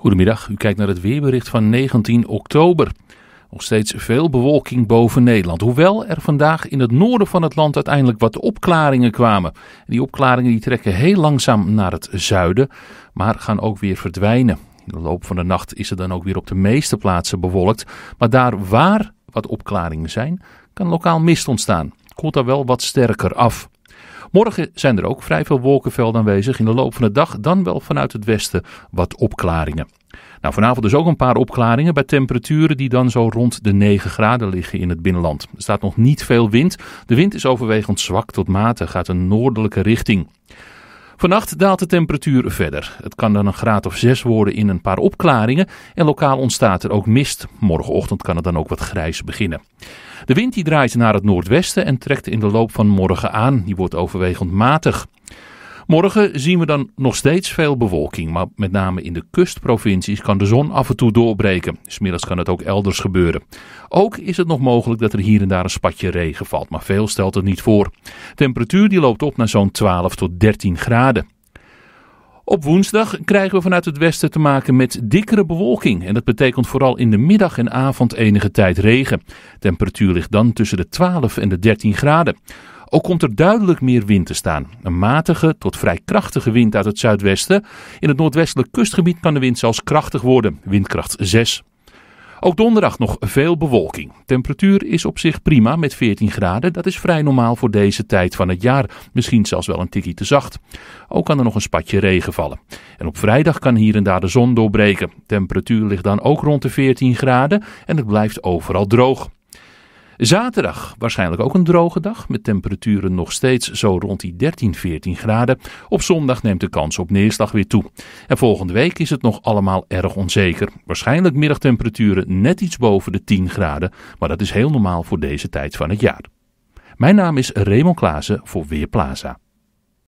Goedemiddag, u kijkt naar het weerbericht van 19 oktober. Nog steeds veel bewolking boven Nederland. Hoewel er vandaag in het noorden van het land uiteindelijk wat opklaringen kwamen. Die opklaringen die trekken heel langzaam naar het zuiden, maar gaan ook weer verdwijnen. In de loop van de nacht is het dan ook weer op de meeste plaatsen bewolkt. Maar daar waar wat opklaringen zijn, kan lokaal mist ontstaan. Komt daar wel wat sterker af. Morgen zijn er ook vrij veel wolkenvelden aanwezig. In de loop van de dag dan wel vanuit het westen wat opklaringen. Nou, vanavond dus ook een paar opklaringen bij temperaturen die dan zo rond de 9 graden liggen in het binnenland. Er staat nog niet veel wind. De wind is overwegend zwak tot matig, gaat een noordelijke richting. Vannacht daalt de temperatuur verder. Het kan dan een graad of 6 worden in een paar opklaringen en lokaal ontstaat er ook mist. Morgenochtend kan het dan ook wat grijs beginnen. De wind die draait naar het noordwesten en trekt in de loop van morgen aan. Die wordt overwegend matig. Morgen zien we dan nog steeds veel bewolking, maar met name in de kustprovincies kan de zon af en toe doorbreken. Smiddags kan het ook elders gebeuren. Ook is het nog mogelijk dat er hier en daar een spatje regen valt, maar veel stelt het niet voor. Temperatuur die loopt op naar zo'n 12 tot 13 graden. Op woensdag krijgen we vanuit het westen te maken met dikkere bewolking. En dat betekent vooral in de middag en avond enige tijd regen. Temperatuur ligt dan tussen de 12 en de 13 graden. Ook komt er duidelijk meer wind te staan. Een matige tot vrij krachtige wind uit het zuidwesten. In het noordwestelijk kustgebied kan de wind zelfs krachtig worden, windkracht 6. Ook donderdag nog veel bewolking. Temperatuur is op zich prima met 14 graden. Dat is vrij normaal voor deze tijd van het jaar. Misschien zelfs wel een tikkie te zacht. Ook kan er nog een spatje regen vallen. En op vrijdag kan hier en daar de zon doorbreken. Temperatuur ligt dan ook rond de 14 graden en het blijft overal droog. Zaterdag waarschijnlijk ook een droge dag met temperaturen nog steeds zo rond die 13, 14 graden. Op zondag neemt de kans op neerslag weer toe. En volgende week is het nog allemaal erg onzeker. Waarschijnlijk middagtemperaturen net iets boven de 10 graden, maar dat is heel normaal voor deze tijd van het jaar. Mijn naam is Raymond Klaassen voor Weerplaza.